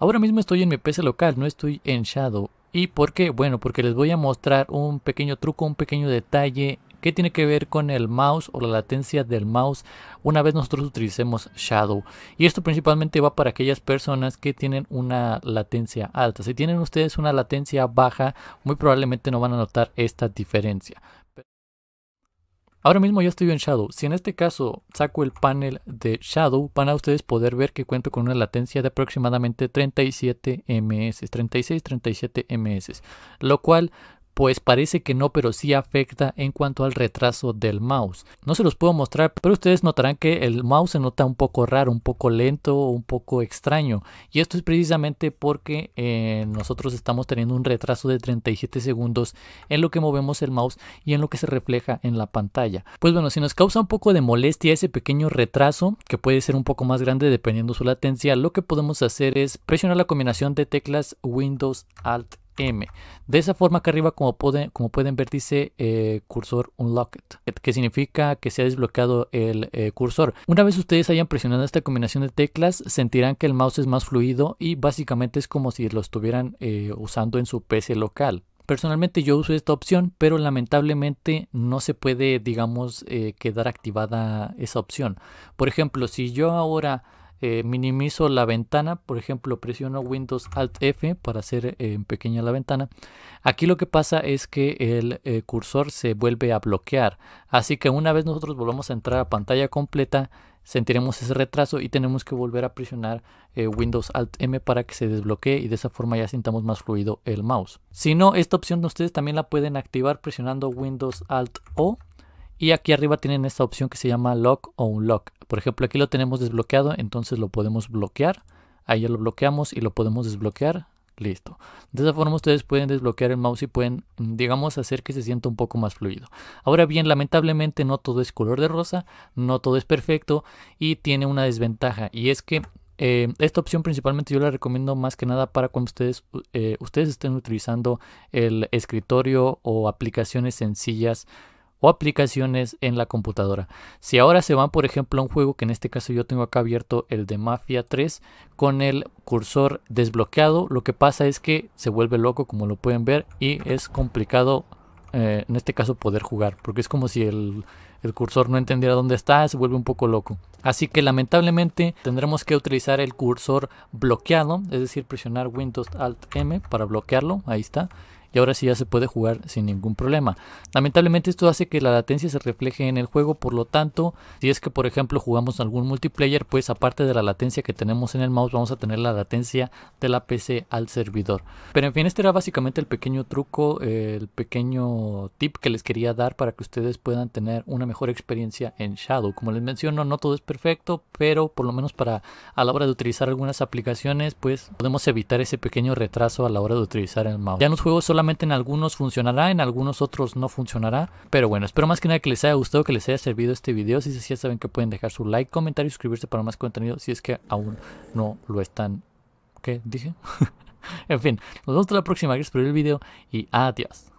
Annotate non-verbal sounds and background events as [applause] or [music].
Ahora mismo estoy en mi PC local, no estoy en Shadow. ¿Y por qué? Bueno, porque les voy a mostrar un pequeño truco, un pequeño detalle que tiene que ver con el mouse o la latencia del mouse una vez nosotros utilicemos Shadow. Y esto principalmente va para aquellas personas que tienen una latencia alta. Si tienen ustedes una latencia baja, muy probablemente no van a notar esta diferencia. Ahora mismo ya estoy en Shadow. Si en este caso saco el panel de Shadow, van a ustedes poder ver que cuento con una latencia de aproximadamente 37 ms, 36-37 ms, lo cual pues parece que no, pero sí afecta en cuanto al retraso del mouse. No se los puedo mostrar, pero ustedes notarán que el mouse se nota un poco raro, un poco lento, un poco extraño. Y esto es precisamente porque eh, nosotros estamos teniendo un retraso de 37 segundos en lo que movemos el mouse y en lo que se refleja en la pantalla. Pues bueno, si nos causa un poco de molestia ese pequeño retraso, que puede ser un poco más grande dependiendo su latencia, lo que podemos hacer es presionar la combinación de teclas Windows Alt de esa forma acá arriba, como, pueden, ver, dice eh, cursor unlocked, que significa que se ha desbloqueado el eh, cursor. Una vez ustedes hayan presionado esta combinación de teclas, sentirán que el mouse es más fluido y básicamente es como si lo estuvieran eh, usando en su PC local. Personalmente yo uso esta opción, pero lamentablemente no se puede, digamos, quedar activada esa opción. Por ejemplo, si yo ahora eh, minimizo la ventana, por ejemplo presiono Windows Alt F para hacer eh, en pequeña la ventana, aquí lo que pasa es que el eh, cursor se vuelve a bloquear, así que una vez nosotros volvamos a entrar a pantalla completa, sentiremos ese retraso y tenemos que volver a presionar Windows Alt M para que se desbloquee y de esa forma ya sintamos más fluido el mouse. Si no, esta opción de ustedes también la pueden activar presionando Windows Alt O y aquí arriba tienen esta opción que se llama Lock o Unlock. Por ejemplo, aquí lo tenemos desbloqueado, entonces lo podemos bloquear. Ahí ya lo bloqueamos y lo podemos desbloquear. Listo. De esa forma ustedes pueden desbloquear el mouse y pueden, mm, digamos, hacer que se sienta un poco más fluido. Ahora bien, lamentablemente no todo es color de rosa, no todo es perfecto y tiene una desventaja y es que eh, esta opción principalmente yo la recomiendo más que nada para cuando ustedes, eh, ustedes estén utilizando el escritorio o aplicaciones sencillas o aplicaciones en la computadora. Si ahora se van, por ejemplo, a un juego que en este caso yo tengo acá abierto el de Mafia 3 con el cursor desbloqueado, lo que pasa es que se vuelve loco como lo pueden ver y es complicado eh, en este caso poder jugar porque es como si el, el cursor no entendiera dónde está, se vuelve un poco loco. Así que lamentablemente tendremos que utilizar el cursor bloqueado, es decir, presionar Windows Alt M para bloquearlo, ahí está y ahora sí ya se puede jugar sin ningún problema. Lamentablemente esto hace que la latencia se refleje en el juego, por lo tanto, si es que por ejemplo jugamos algún multiplayer, pues aparte de la latencia que tenemos en el mouse, vamos a tener la latencia de la PC al servidor. Pero en fin, este era básicamente el pequeño truco, el pequeño tip que les quería dar para que ustedes puedan tener una mejor experiencia en Shadow. Como les menciono, no todo es perfecto, pero por lo menos para a la hora de utilizar algunas aplicaciones, pues podemos evitar ese pequeño retraso a la hora de utilizar el mouse. Ya los juegos solo solamente en algunos funcionará, en algunos otros no funcionará. Pero bueno, espero más que nada que les haya gustado, que les haya servido este video. Si es así, saben que pueden dejar su like, comentar y suscribirse para más contenido si es que aún no lo están. ¿Qué dije? [laughs] en fin, nos vemos hasta la próxima. Gracias por el video y adiós.